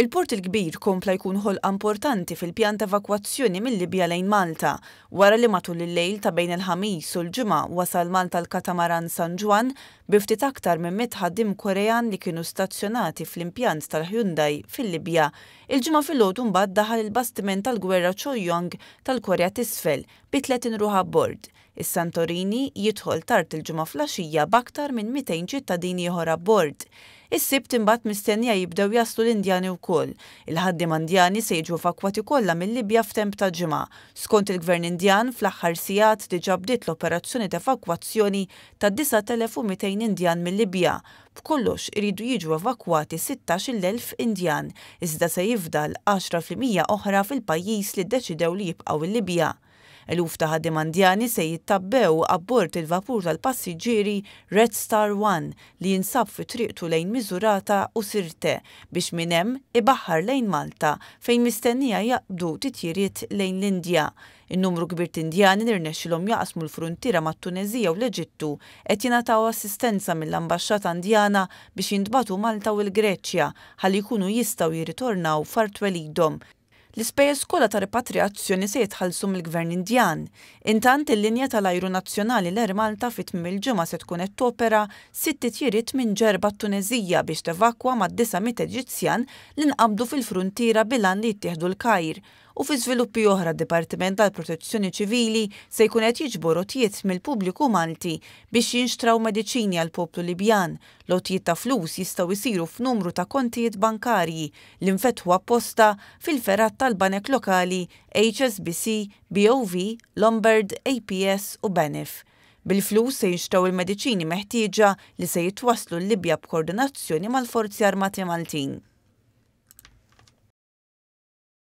Il-port il-kbir kompla jkun ħol importanti fil-pjan ta' evakwazzjoni mill-Libja lejn Malta, wara li matul il-lejl ta' bejn il-ħamis u l-ġimgħa wasal Malta l-katamaran San Juan biftit aktar minn ħaddim Korean li kienu stazzjonati fl-impjant tal-Hyundai fil-Libja. Il-ġimgħa fil-lodu mbagħad daħal il-bastiment tal-gwerra Choyong tal-Korea t'isfel bitlet inruħa bord. Is-Santorini jidħol tard il-ġimgħa flaxija b'aktar minn 200 ċittadini ieħor abbord. bord. Is-sibt imbagħad mistennija jibdew jaslu l-Indjani wkoll. Il-ħaddiem Indjani se jiġu evakwati kollha mill-Libja f'temp ta' ġimgħa. Skont il-Gvern Indjan fl-aħħar sigħat diġà bdiet l-operazzjoni ta' evakwazzjoni ta' 9200 Indjan mill-Libja. B'kollox iridu jiġu evakwati 16,000 Indjan, iżda se jifdal 10% oħra fil-pajjiż li ddeċidew li jibqgħu il-Libja. Eluf ta' Andjani se jittabbew abbord il-vapur tal-passiġġieri Red Star One li jinsab fi triqtu lejn Miżurata u Sirte biex minn hemm ibaħħar lejn Malta fejn mistennija jaqbdu titjiriet lejn l-Indja. In-numru kbir Indjani nirnexxilhom jaqsmu l-fruntiera mat-Tunezija u l-Eġittu qed jingħataw assistenza mill-ambaxxata Indjana biex jintbatu Malta u l-Greċja ħalli jkunu jistgħu jirritornaw fart twelidhom L-ispejjeż kollha ta' repatriazzjoni se jitħallsu mill-Gvern Indjan. Intant il-linja tal-ajru nazzjonali l-Ermalta fit mill il-ġimgħa se tkun qed topera sitt titjiriet minn ġerba Tunezija biex tevakwa mad 900 Eġizzjan li nqabdu fil-fruntiera bilan li jittieħdu l-Kajr. U fi żviluppi oħra d-Dipartiment tal-Protezzjoni Ċivili se jkun qed jiġbor rotijiet mill-pubbliku Malti biex jinxtraw mediċini għal poplu Libjan. Lotijiet ta' flus jistgħu jsiru f'numru ta' kontijiet bankarji li nfetħu apposta fil-ferat tal-banek lokali HSBC, BOV, Lombard, APS u Benef. Bil-flus se jinxtaw il-mediċini meħtieġa li se jitwaslu l-Libja b'koordinazzjoni mal-Forzi Armati Maltin.